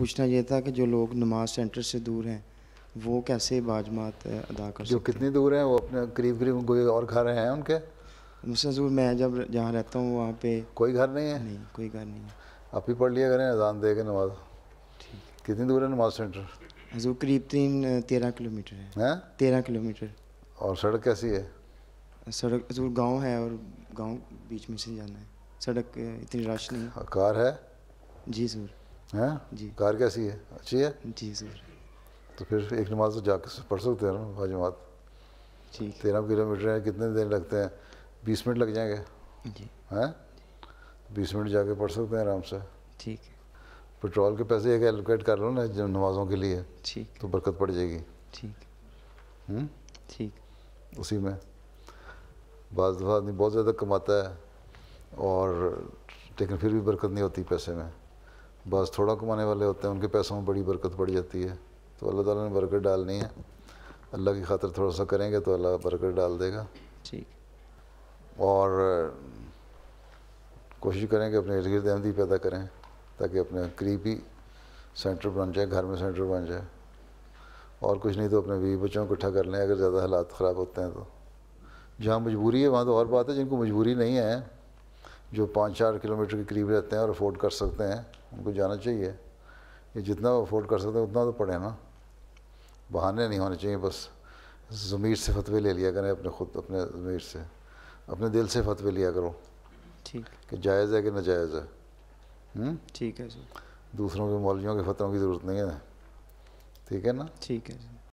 پوچھنا یہ تھا کہ جو لوگ نماز سینٹر سے دور ہیں وہ کیسے باجمات ادا کر جو کتنی دور ہیں وہ اپنے قریب قریب کوئی اور گھر ہیں ان کے حضور میں جب جہاں رہتا ہوں وہاں پہ کوئی گھر نہیں ہے نہیں کوئی گھر نہیں ہے آپ ہی پڑھ لیا کریں کے نماز ٹھیک کتنی دور ہے نماز سینٹر حضور قریب تین تیرہ کلو میٹر ہے تیرہ کلو میٹر اور سڑک کیسی ہے سڑک حضور گاؤں ہے اور گاؤں بیچ میں سے جانا ہے سڑک اتنی رش نہیں ہے کار ہے جی حضور ہیں جی کار کیسی ہے اچھی ہے جی سر تو پھر ایک نماز تو جا کے پڑھ سکتے ہیں نا تیرہ کلو میٹر ہیں کتنے دیر لگتے ہیں بیس منٹ لگ جائیں گے جی۔ ہیں بیس منٹ جا کے پڑھ سکتے ہیں آرام سے ٹھیک ہے پٹرول کے پیسے ایک ایلوکیٹ کر لو نا جب نمازوں کے لیے ٹھیک تو برکت پڑ جائے گی ٹھیک ہوں ٹھیک اسی میں بعض دفعہ آدمی بہت زیادہ کماتا ہے اور لیکن پھر بھی برکت نہیں ہوتی پیسے میں بعض تھوڑا کمانے والے ہوتے ہیں ان کے پیسوں میں بڑی برکت پڑ جاتی ہے تو اللہ تعالیٰ نے برکت ڈالنی ہے اللہ کی خاطر تھوڑا سا کریں گے تو اللہ برکت ڈال دے گا ٹھیک اور کوشش کریں کہ اپنے گرد احمدی پیدا کریں تاکہ اپنے ہی سینٹر بن جائے گھر میں سینٹر بن جائے اور کچھ نہیں تو اپنے بیوی بچوں کو اکٹھا کر لیں اگر زیادہ حالات خراب ہوتے ہیں تو جہاں مجبوری ہے وہاں تو اور بات ہے جن کو مجبوری نہیں ہے جو پانچ چار کلومیٹر کے قریب رہتے ہیں اور افورڈ کر سکتے ہیں ان کو جانا چاہیے یہ جتنا افورڈ کر سکتے ہیں اتنا تو پڑھیں نا بہانے نہیں ہونے چاہیے بس ضمیر سے فتوی لے لیا کریں اپنے خود اپنے ضمیر سے اپنے دل سے فتوی لیا کرو ٹھیک کہ جائز ہے کہ ناجائز ہے ٹھیک ہے جی۔ دوسروں کے مولویوں کے فتحوں کی ضرورت نہیں ہے ٹھیک ہے نا ٹھیک ہے جی۔